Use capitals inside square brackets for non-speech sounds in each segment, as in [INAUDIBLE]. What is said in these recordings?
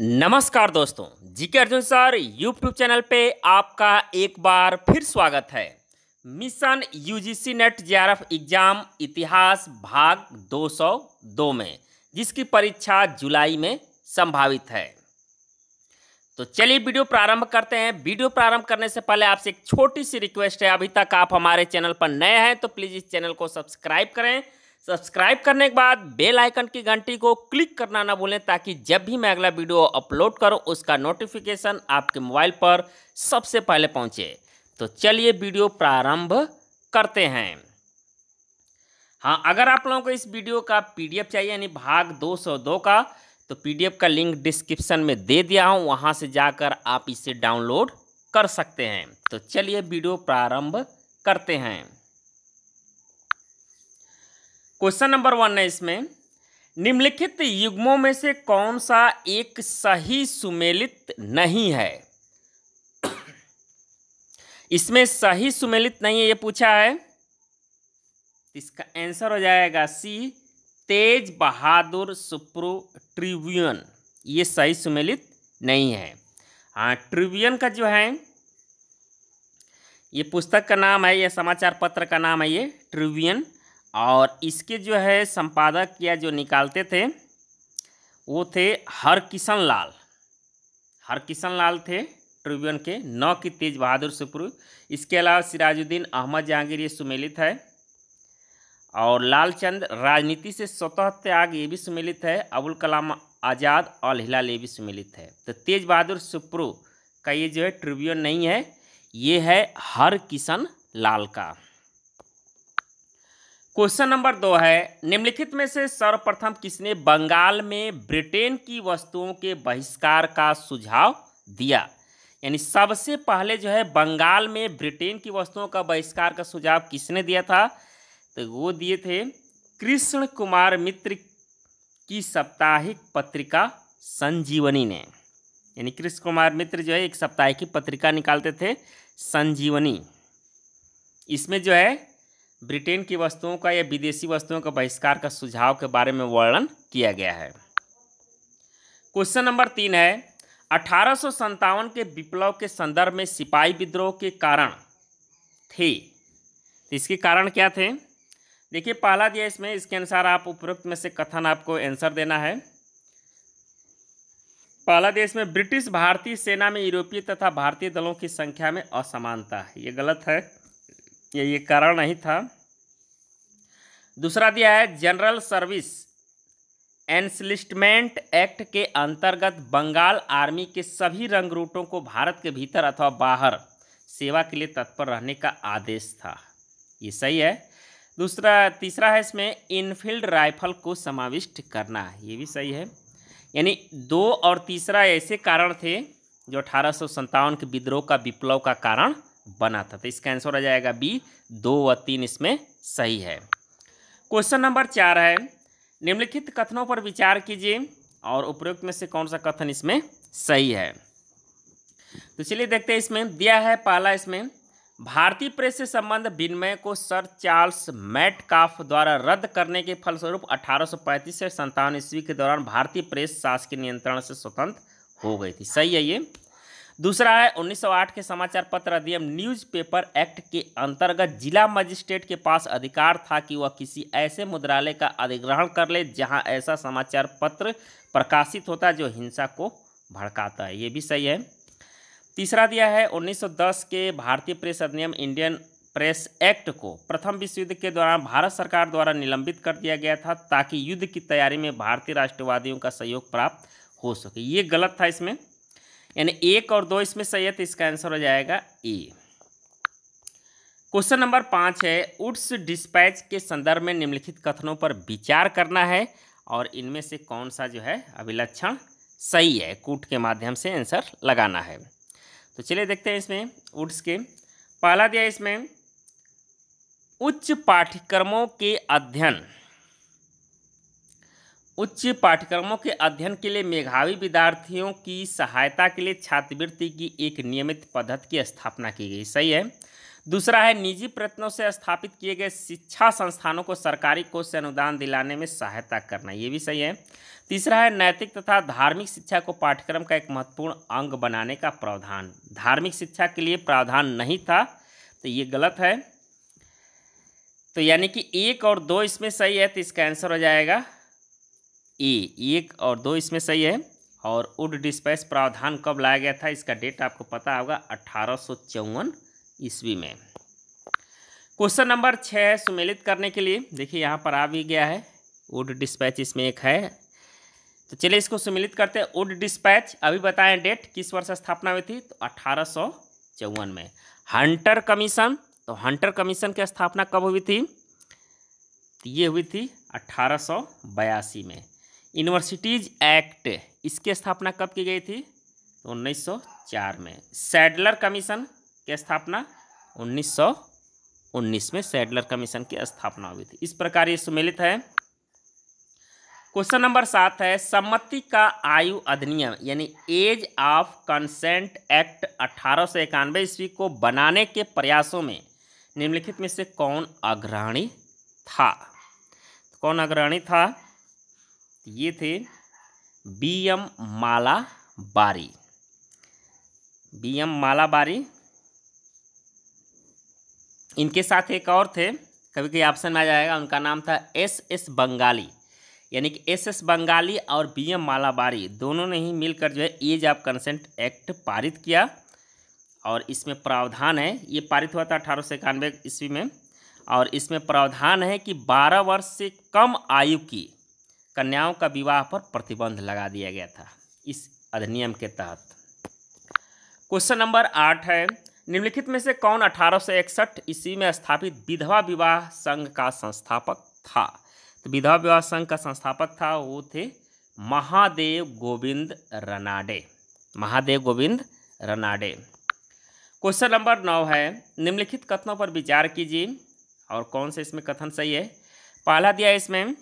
नमस्कार दोस्तों GK Arjun sir YouTube channel पे आपका एक बार फिर स्वागत है mission UGC NET JRF exam इतिहास भाग 202 में जिसकी परीक्षा जुलाई में संभावित है तो चलिए वीडियो प्रारंभ करते हैं वीडियो प्रारंभ करने से पहले आपसे एक छोटी सी रिक्वेस्ट है अभी तक आप हमारे चैनल पर नए हैं तो प्लीज़ इस चैनल को सब्सक्राइब करें सब्सक्राइब करने के बाद बेल आइकन की घंटी को क्लिक करना ना भूलें ताकि जब भी मैं अगला वीडियो अपलोड करूं उसका नोटिफिकेशन आपके मोबाइल पर सबसे पहले पहुंचे तो चलिए वीडियो प्रारंभ करते हैं हाँ अगर आप लोगों को इस वीडियो का पीडीएफ चाहिए यानी भाग 202 का तो पीडीएफ का लिंक डिस्क्रिप्शन में दे दिया हूँ वहाँ से जाकर आप इसे डाउनलोड कर सकते हैं तो चलिए वीडियो प्रारंभ करते हैं क्वेश्चन नंबर वन है इसमें निम्नलिखित युग्मों में से कौन सा एक सही सुमेलित नहीं है [COUGHS] इसमें सही सुमेलित नहीं है ये पूछा है इसका आंसर हो जाएगा सी तेज बहादुर सुप्रो ट्रिब्यून ये सही सुमेलित नहीं है हाँ ट्रिब्यून का जो है ये पुस्तक का नाम है या समाचार पत्र का नाम है ये ट्रिब्यून और इसके जो है संपादक या जो निकालते थे वो थे हर किशन लाल हर किशन लाल थे ट्रिब्यून के नौ कि तेज बहादुर सुप्रू इसके अलावा सिराजुद्दीन अहमद जहांगीर ये सुमेलित है और लालचंद राजनीति से स्वतः त्याग ये भी सुमेलित है अबुल कलाम आज़ाद और हिलाल ये भी सुमेलित है तो तेज बहादुर सुप्रू का ये जो है ट्रिब्यून नहीं है ये है हर किशन लाल का क्वेश्चन नंबर दो है निम्नलिखित में से सर्वप्रथम किसने बंगाल में ब्रिटेन की वस्तुओं के बहिष्कार का सुझाव दिया यानी सबसे पहले जो है बंगाल में ब्रिटेन की वस्तुओं का बहिष्कार का सुझाव किसने दिया था तो वो दिए थे कृष्ण कुमार मित्र की साप्ताहिक पत्रिका संजीवनी ने यानी कृष्ण कुमार मित्र जो है एक साप्ताहिक पत्रिका निकालते थे संजीवनी इसमें जो है ब्रिटेन की वस्तुओं का या विदेशी वस्तुओं का बहिष्कार का सुझाव के बारे में वर्णन किया गया है क्वेश्चन नंबर तीन है अठारह के विप्लव के संदर्भ में सिपाही विद्रोह के कारण थे तो इसके कारण क्या थे देखिए पहला दिया इसमें इसके अनुसार आप उपरोक्त में से कथन आपको आंसर देना है पहला देश में ब्रिटिश भारतीय सेना में यूरोपीय तथा भारतीय दलों की संख्या में असमानता है ये गलत है ये ये कारण नहीं था दूसरा दिया है जनरल सर्विस एनसलिस्टमेंट एक्ट के अंतर्गत बंगाल आर्मी के सभी रंगरूटों को भारत के भीतर अथवा बाहर सेवा के लिए तत्पर रहने का आदेश था ये सही है दूसरा तीसरा है इसमें इनफील्ड राइफल को समाविष्ट करना ये भी सही है यानी दो और तीसरा ऐसे कारण थे जो अठारह के विद्रोह का विप्लव का कारण बना था तो इसका आंसर आ जाएगा बी दो व तीन इसमें सही है क्वेश्चन नंबर चार है निम्नलिखित कथनों पर विचार कीजिए और उपयुक्त में से कौन सा कथन इसमें सही है तो चलिए देखते हैं इसमें दिया है पहला इसमें भारतीय प्रेस से संबंध विनिमय को सर चार्ल्स मैट काफ द्वारा रद्द करने के फलस्वरूप 1835 से संतावन ईस्वी के दौरान भारतीय प्रेस शासकीय नियंत्रण से स्वतंत्र हो गई थी सही है ये दूसरा है 1908 के समाचार पत्र अधिनियम न्यूज़पेपर एक्ट के अंतर्गत जिला मजिस्ट्रेट के पास अधिकार था कि वह किसी ऐसे मुद्रालय का अधिग्रहण कर ले जहां ऐसा समाचार पत्र प्रकाशित होता है जो हिंसा को भड़काता है ये भी सही है तीसरा दिया है 1910 के भारतीय प्रेस अधिनियम इंडियन प्रेस एक्ट को प्रथम विश्व युद्ध के दौरान भारत सरकार द्वारा निलंबित कर दिया गया था ताकि युद्ध की तैयारी में भारतीय राष्ट्रवादियों का सहयोग प्राप्त हो सके ये गलत था इसमें यानी एक और दो इसमें सही है तो इसका आंसर हो जाएगा ए क्वेश्चन नंबर पाँच है उड्स डिस्पैच के संदर्भ में निम्नलिखित कथनों पर विचार करना है और इनमें से कौन सा जो है अभिलक्षण सही है कूट के माध्यम से आंसर लगाना है तो चलिए देखते हैं इसमें उड्स के पहला दिया इसमें उच्च पाठ्यक्रमों के अध्ययन उच्च पाठ्यक्रमों के अध्ययन के लिए मेघावी विद्यार्थियों की सहायता के लिए छात्रवृत्ति की एक नियमित पद्धति की स्थापना की गई सही है दूसरा है निजी प्रयत्नों से स्थापित किए गए शिक्षा संस्थानों को सरकारी कोष से अनुदान दिलाने में सहायता करना ये भी सही है तीसरा है नैतिक तथा धार्मिक शिक्षा को पाठ्यक्रम का एक महत्वपूर्ण अंग बनाने का प्रावधान धार्मिक शिक्षा के लिए प्रावधान नहीं था तो ये गलत है तो यानी कि एक और दो इसमें सही है तो इसका आंसर हो जाएगा ए एक और दो इसमें सही है और उड डिस्पैच प्रावधान कब लाया गया था इसका डेट आपको पता होगा अठारह ईस्वी में क्वेश्चन नंबर छः सुमेलित करने के लिए देखिए यहाँ पर आ भी गया है वुड डिस्पैच इसमें एक है तो चलिए इसको सुमिलित करते हैं वुड डिस्पैच अभी बताएं डेट किस वर्ष स्थापना हुई थी तो अठारह में हंटर कमीशन तो हंटर कमीशन की स्थापना कब हुई थी तो ये हुई थी अट्ठारह में यूनिवर्सिटीज़ एक्ट इसकी स्थापना कब की गई थी तो 1904 में सैडलर कमीशन की स्थापना 1919 में सैडलर कमीशन की स्थापना हुई थी इस प्रकार ये सम्मिलित है क्वेश्चन नंबर सात है सम्मति का आयु अधिनियम यानी एज ऑफ कंसेंट एक्ट अठारह सौ इक्यानवे ईस्वी को बनाने के प्रयासों में निम्नलिखित में से कौन अग्रणी था कौन अग्रणी था ये थे बी एम माला बारी बी एम माला बारी इनके साथ एक और थे कभी कभी ऑप्शन में आ जाएगा उनका नाम था एस एस बंगाली यानी कि एस एस बंगाली और बी एम मालाबारी दोनों ने ही मिलकर जो है एज ऑफ कंसेंट एक्ट पारित किया और इसमें प्रावधान है ये पारित हुआ था अठारह सौ इक्यानवे ईस्वी में और इसमें प्रावधान है कि बारह वर्ष से कम आयु की कन्याओं का विवाह पर प्रतिबंध लगा दिया गया था इस अधिनियम के तहत क्वेश्चन नंबर आठ है निम्नलिखित में से कौन अठारह ईस्वी में स्थापित विधवा विवाह संघ का संस्थापक था तो विधवा विवाह संघ का संस्थापक था वो थे महादेव गोविंद रनाडे महादेव गोविंद रनाडे क्वेश्चन नंबर नौ है निम्नलिखित कथनों पर विचार कीजिए और कौन से इसमें कथन सही है पहला दिया इसमें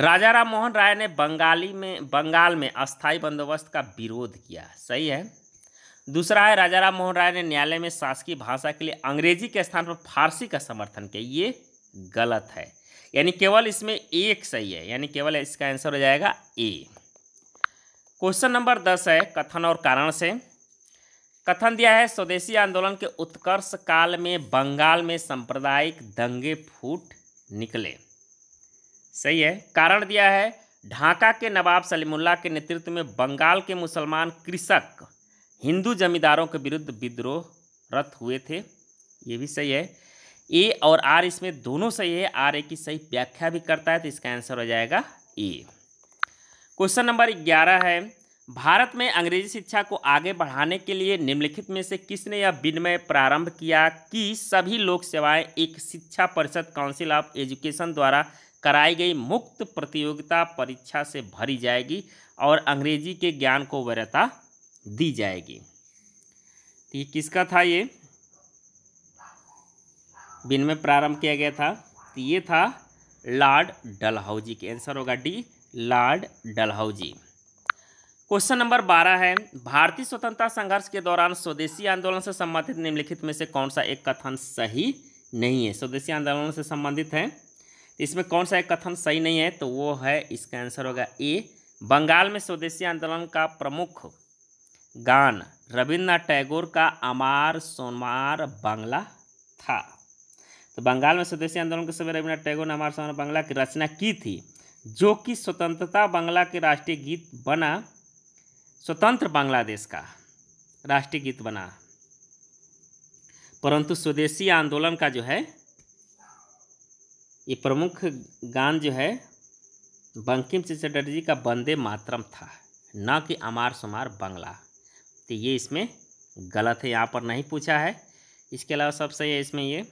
राजा राम मोहन राय ने बंगाली में बंगाल में अस्थाई बंदोबस्त का विरोध किया सही है दूसरा है राजा राम मोहन राय ने न्यायालय में शासकीय भाषा के लिए अंग्रेजी के स्थान पर फारसी का समर्थन किया ये गलत है यानी केवल इसमें एक सही है यानी केवल इसका आंसर हो जाएगा ए क्वेश्चन नंबर दस है कथन और कारण से कथन दिया है स्वदेशी आंदोलन के उत्कर्ष काल में बंगाल में सांप्रदायिक दंगे फूट निकले सही है कारण दिया है ढाका के नवाब सलीमुल्ला के नेतृत्व में बंगाल के मुसलमान कृषक हिंदू जमींदारों के विरुद्ध विद्रोहरत हुए थे ये भी सही है ए और आर इसमें दोनों सही है आर ए की सही व्याख्या भी करता है तो इसका आंसर हो जाएगा ए क्वेश्चन नंबर ग्यारह है भारत में अंग्रेजी शिक्षा को आगे बढ़ाने के लिए निम्नलिखित में से किसने यह विनिमय प्रारंभ किया कि सभी लोक सेवाएं एक शिक्षा परिषद काउंसिल ऑफ एजुकेशन द्वारा कराई गई मुक्त प्रतियोगिता परीक्षा से भरी जाएगी और अंग्रेजी के ज्ञान को वैधता दी जाएगी तो ये किसका था ये बिन में प्रारंभ किया गया था तो ये था लॉर्ड डलहौजी के आंसर होगा D lord Dalhousie question number बारह है भारतीय स्वतंत्रता संघर्ष के दौरान स्वदेशी आंदोलन से संबंधित निम्नलिखित में से कौन सा एक कथन सही नहीं है स्वदेशी आंदोलन से संबंधित है तो इसमें कौन सा कथन सही नहीं है तो वो है इसका आंसर होगा ए बंगाल में स्वदेशी आंदोलन का प्रमुख गान रविन्द्रनाथ टैगोर का अमार सोनमार बांग्ला था तो बंगाल में स्वदेशी आंदोलन के समय रविन्द्रनाथ टैगोर ने अमार सोनमार बांग्ला की रचना की थी जो कि स्वतंत्रता बांग्ला के राष्ट्रीय गीत बना स्वतंत्र बांग्लादेश का राष्ट्रीय गीत बना परंतु स्वदेशी आंदोलन का जो है ये प्रमुख गान जो है बंकिम चंद्र चटर्जी का वंदे मातरम था न कि अमार सुमार बंगला तो ये इसमें गलत है यहाँ पर नहीं पूछा है इसके अलावा सब सही है इसमें ये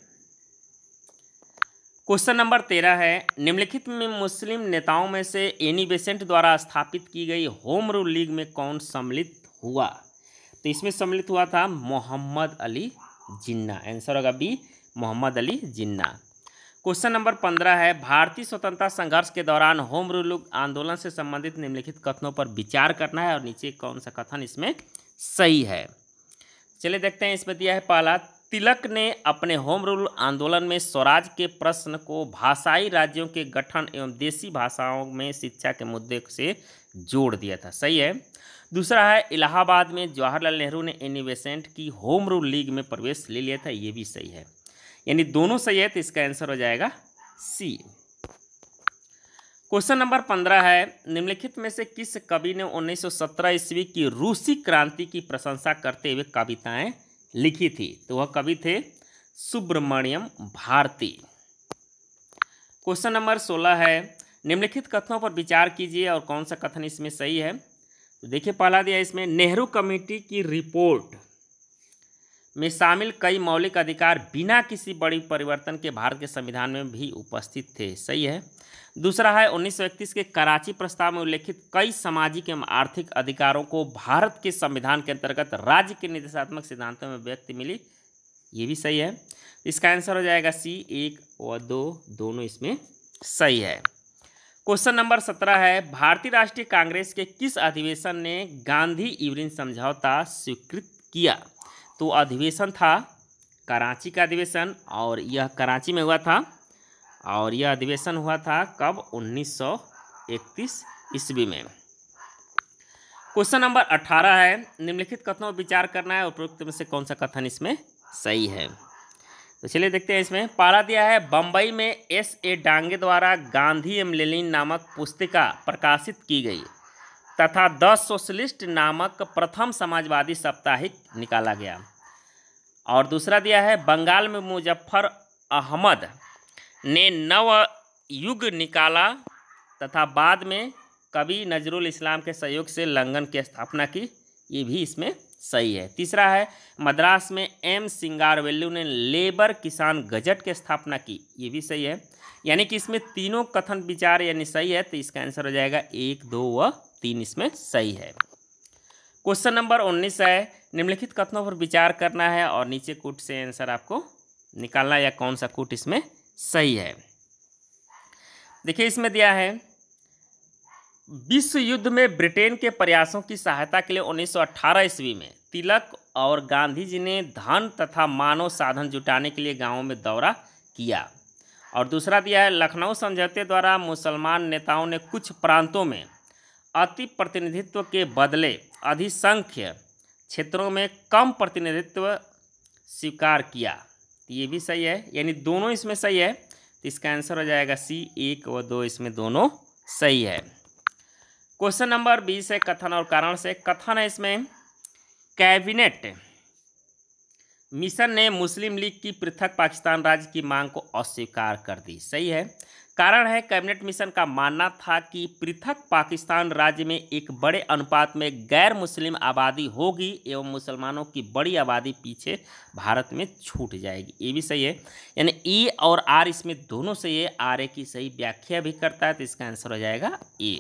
क्वेश्चन नंबर तेरह है निम्नलिखित में मुस्लिम नेताओं में से एनी बेसेंट द्वारा स्थापित की गई होम रूल लीग में कौन सम्मिलित हुआ तो इसमें सम्मिलित हुआ था मोहम्मद अली जिन्ना आंसर होगा B Mohammad Ali Jinnah question number पंद्रह है भारतीय स्वतंत्रता संघर्ष के दौरान होम रूल आंदोलन से संबंधित निम्नलिखित कथनों पर विचार करना है और नीचे कौन सा कथन इसमें सही है चलिए देखते हैं इसमें दिया है पहला तिलक ने अपने होम रूल आंदोलन में स्वराज के प्रश्न को भाषाई राज्यों के गठन एवं देशी भाषाओं में शिक्षा के मुद्दे से जोड़ दिया था सही है दूसरा है इलाहाबाद में जवाहरलाल नेहरू ने इनिवेसेंट की होम रूल लीग में प्रवेश ले लिया था ये भी सही है यानी दोनों सही है तो इसका आंसर हो जाएगा सी क्वेश्चन नंबर पंद्रह है निम्नलिखित में से किस कवि ने 1917 ईस्वी की रूसी क्रांति की प्रशंसा करते हुए कविताएं लिखी थी तो वह कवि थे सुब्रमण्यम भारती क्वेश्चन नंबर सोलह है निम्नलिखित कथनों पर विचार कीजिए और कौन सा कथन इसमें सही है तो देखिए पहला दिया इसमें नेहरू कमेटी की रिपोर्ट में शामिल कई मौलिक अधिकार बिना किसी बड़ी परिवर्तन के भारत के संविधान में भी उपस्थित थे सही है दूसरा है उन्नीस के कराची प्रस्ताव में उल्लेखित कई सामाजिक एवं आर्थिक अधिकारों को भारत के संविधान के अंतर्गत राज्य के निर्देशात्मक सिद्धांतों में व्यक्ति मिली ये भी सही है इसका आंसर हो जाएगा सी एक और दो दोनों इसमें सही है क्वेश्चन नंबर सत्रह है भारतीय राष्ट्रीय कांग्रेस के किस अधिवेशन ने गांधी इवरिन समझौता स्वीकृत किया तो अधिवेशन था कराची का अधिवेशन और यह कराची में हुआ था और यह अधिवेशन हुआ था कब 1931 ईस्वी में क्वेश्चन नंबर 18 है निम्नलिखित कथनों पर विचार करना है उपयुक्त में से कौन सा कथन इसमें सही है तो चलिए देखते हैं इसमें पारा दिया है बम्बई में एस ए डांगे द्वारा गांधी एम लेलिन नामक पुस्तिका प्रकाशित की गई तथा द सोशलिस्ट नामक प्रथम समाजवादी साप्ताहिक निकाला गया और दूसरा दिया है बंगाल में मुजफ्फर अहमद ने नव युग निकाला तथा बाद में कवि नजरुल इस्लाम के सहयोग से लंगन की स्थापना की ये भी इसमें सही है तीसरा है मद्रास में एम सिंगार वेल्यू ने लेबर किसान गजट की स्थापना की ये भी सही है यानी कि इसमें तीनों कथन विचार यानी सही है तो इसका आंसर हो जाएगा एक दो व तीन इसमें सही है क्वेश्चन नंबर उन्नीस है निम्नलिखित कथनों पर विचार करना है और नीचे कूट से आंसर आपको निकालना या कौन सा कूट इसमें सही है देखिए इसमें दिया है विश्व युद्ध में ब्रिटेन के प्रयासों की सहायता के लिए 1918 ईस्वी में तिलक और गांधी जी ने धन तथा मानव साधन जुटाने के लिए गांवों में दौरा किया और दूसरा दिया है लखनऊ समझौते द्वारा मुसलमान नेताओं ने कुछ प्रांतों में अति प्रतिनिधित्व के बदले अधिसंख्य क्षेत्रों में कम प्रतिनिधित्व स्वीकार किया तो ये भी सही है यानी दोनों इसमें सही है तो इसका आंसर हो जाएगा सी एक व दो इसमें दोनों सही है क्वेश्चन नंबर बीस है कथन और कारण से कथन है इसमें कैबिनेट मिशन ने मुस्लिम लीग की पृथक पाकिस्तान राज्य की मांग को अस्वीकार कर दी सही है कारण है कैबिनेट मिशन का मानना था कि पृथक पाकिस्तान राज्य में एक बड़े अनुपात में गैर मुस्लिम आबादी होगी एवं मुसलमानों की बड़ी आबादी पीछे भारत में छूट जाएगी ये भी सही है यानी ई e और आर इसमें दोनों सही है आर ए की सही व्याख्या भी करता है तो इसका आंसर हो जाएगा ए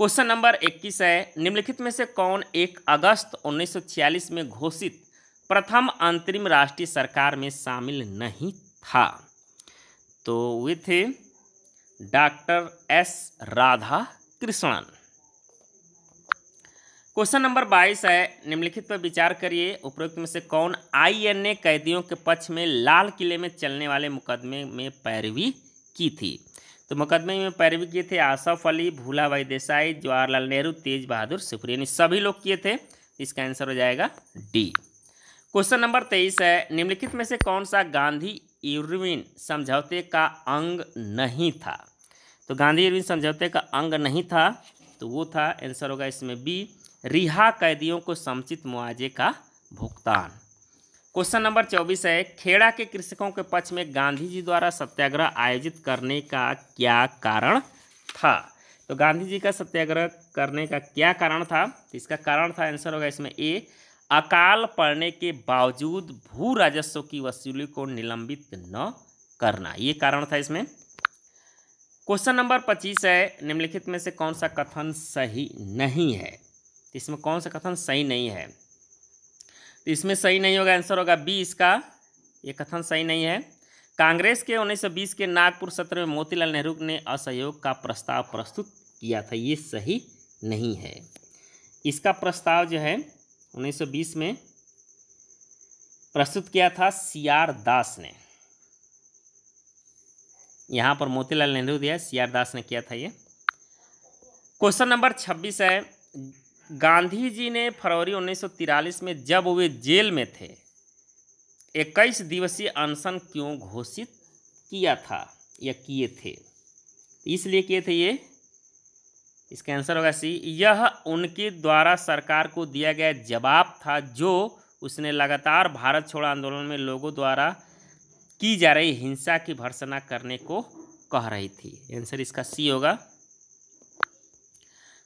क्वेश्चन नंबर 21 है निम्नलिखित में से कौन एक अगस्त 1946 में घोषित प्रथम अंतरिम राष्ट्रीय सरकार में शामिल नहीं था तो वे थे doctor S Radhakrishnan question number 22 है निम्नलिखित पर विचार करिए उपरोक्त में से कौन आईएनए कैदियों के पक्ष में लाल किले में चलने वाले मुकदमे में पैरवी की थी तो मुकदमे में पैरवी किए थे आसफ अली भूलाभाई देसाई जवाहरलाल नेहरू तेज बहादुर सुखरी यानी सभी लोग किए थे इसका आंसर हो जाएगा डी क्वेश्चन नंबर तेईस है निम्नलिखित में से कौन सा गांधी इरविन समझौते का अंग नहीं था तो गांधी इरविन समझौते का अंग नहीं था तो वो था आंसर होगा इसमें बी रिहा कैदियों को समुचित मुआवजे का भुगतान क्वेश्चन नंबर चौबीस है खेड़ा के कृषकों के पक्ष में गांधी जी द्वारा सत्याग्रह आयोजित करने का क्या कारण था तो गांधी जी का सत्याग्रह करने का क्या कारण था तो इसका कारण था आंसर होगा इसमें ए अकाल पड़ने के बावजूद भू राजस्व की वसूली को निलंबित न करना ये कारण था इसमें क्वेश्चन नंबर पच्चीस है निम्नलिखित में से कौन सा कथन सही नहीं है तो इसमें कौन सा कथन सही नहीं है तो इसमें सही नहीं होगा आंसर होगा बी इसका ये कथन सही नहीं है कांग्रेस के 1920 के नागपुर सत्र में मोतीलाल नेहरू ने असहयोग का प्रस्ताव प्रस्तुत किया था ये सही नहीं है इसका प्रस्ताव जो है 1920 में प्रस्तुत किया था सी आर दास ने यहाँ पर मोतीलाल नेहरू दिया सी आर दास ने किया था ये क्वेश्चन नंबर छब्बीस है गांधी जी ने फरवरी 1943 में जब वे जेल में थे इक्कीस दिवसीय अनशन क्यों घोषित किया था या किए थे इसलिए किए थे ये इसका आंसर होगा सी यह उनके द्वारा सरकार को दिया गया जवाब था जो उसने लगातार भारत छोड़ आंदोलन में लोगों द्वारा की जा रही हिंसा की भर्सना करने को कह रही थी आंसर इसका सी होगा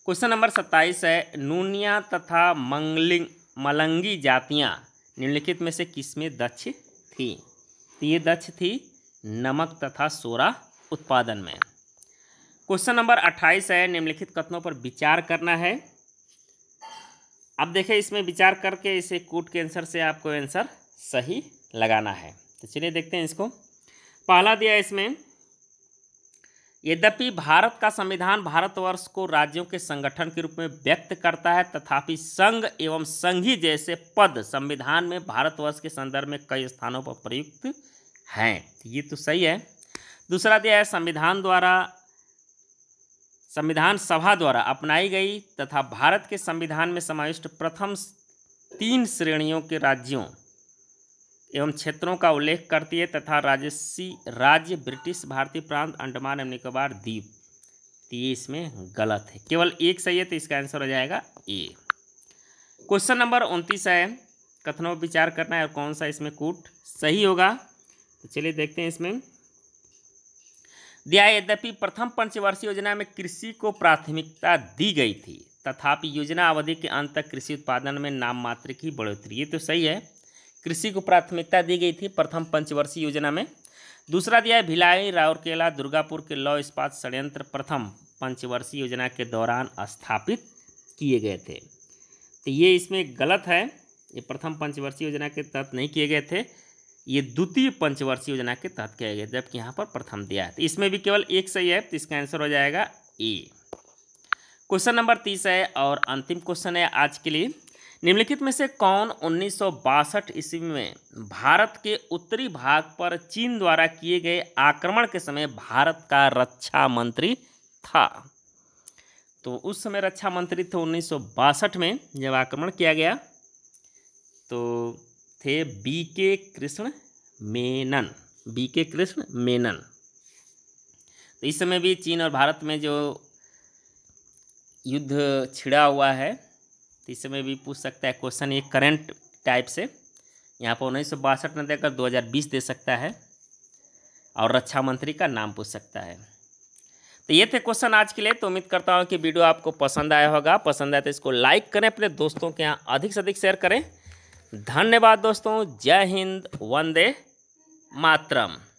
क्वेश्चन नंबर सत्ताईस है नूनिया तथा मंगलिंग मलंगी जातियाँ निम्नलिखित में से किसमें दक्ष थी तो ये दक्ष थी नमक तथा सोरा उत्पादन में क्वेश्चन नंबर अट्ठाईस है निम्नलिखित कथनों पर विचार करना है अब देखें इसमें विचार करके इसे कूट के आंसर से आपको आंसर सही लगाना है तो चलिए देखते हैं इसको पहला दिया इसमें यद्यपि भारत का संविधान भारतवर्ष को राज्यों के संगठन के रूप में व्यक्त करता है तथापि संघ एवं संघी जैसे पद संविधान में भारतवर्ष के संदर्भ में कई स्थानों पर प्रयुक्त हैं ये तो सही है दूसरा दिया है संविधान द्वारा संविधान सभा द्वारा अपनाई गई तथा भारत के संविधान में समाविष्ट प्रथम तीन श्रेणियों के राज्यों एवं क्षेत्रों का उल्लेख करती है तथा राजसी राज्य ब्रिटिश भारतीय प्रांत अंडमान एवं निकोबार द्वीप तो ये इसमें गलत है केवल एक सही है तो इसका आंसर हो जाएगा ए क्वेश्चन नंबर उनतीस है कथनों पर विचार करना है और कौन सा इसमें कूट सही होगा तो चलिए देखते हैं इसमें दिया यद्यपि प्रथम पंचवर्षीय योजना में कृषि को प्राथमिकता दी गई थी तथापि योजना अवधि के अंत तक कृषि उत्पादन में नाम मात्र की बढ़ोतरी ये तो सही है कृषि को प्राथमिकता दी गई थी प्रथम पंचवर्षीय योजना में दूसरा दिया है भिलाई राउरकेला दुर्गापुर के लौ इस्पात षडयंत्र प्रथम पंचवर्षीय योजना के दौरान स्थापित किए गए थे तो ये इसमें गलत है ये प्रथम पंचवर्षीय योजना के तहत नहीं किए गए थे ये द्वितीय पंचवर्षीय योजना के तहत किया गया जबकि यहाँ पर प्रथम दिया है तो इसमें भी केवल एक सही है तो इसका आंसर हो जाएगा ए क्वेश्चन नंबर तीस है और अंतिम क्वेश्चन है आज के लिए निम्नलिखित में से कौन उन्नीस ईस्वी में भारत के उत्तरी भाग पर चीन द्वारा किए गए आक्रमण के समय भारत का रक्षा मंत्री था तो उस समय रक्षा मंत्री थे उन्नीस में जब आक्रमण किया गया तो थे बी के कृष्ण मेनन बी के कृष्ण मेनन तो इस समय भी चीन और भारत में जो युद्ध छिड़ा हुआ है तो इस समय भी पूछ सकता है क्वेश्चन ये करंट टाइप से यहाँ पर उन्नीस सौ बासठ में देकर दो हज़ार बीस दे सकता है और रक्षा मंत्री का नाम पूछ सकता है तो ये थे क्वेश्चन आज के लिए तो उम्मीद करता हूँ कि वीडियो आपको पसंद आया होगा पसंद आया तो इसको लाइक करें अपने दोस्तों के यहाँ अधिक से अधिक शेयर करें धन्यवाद दोस्तों जय हिंद वंदे मातरम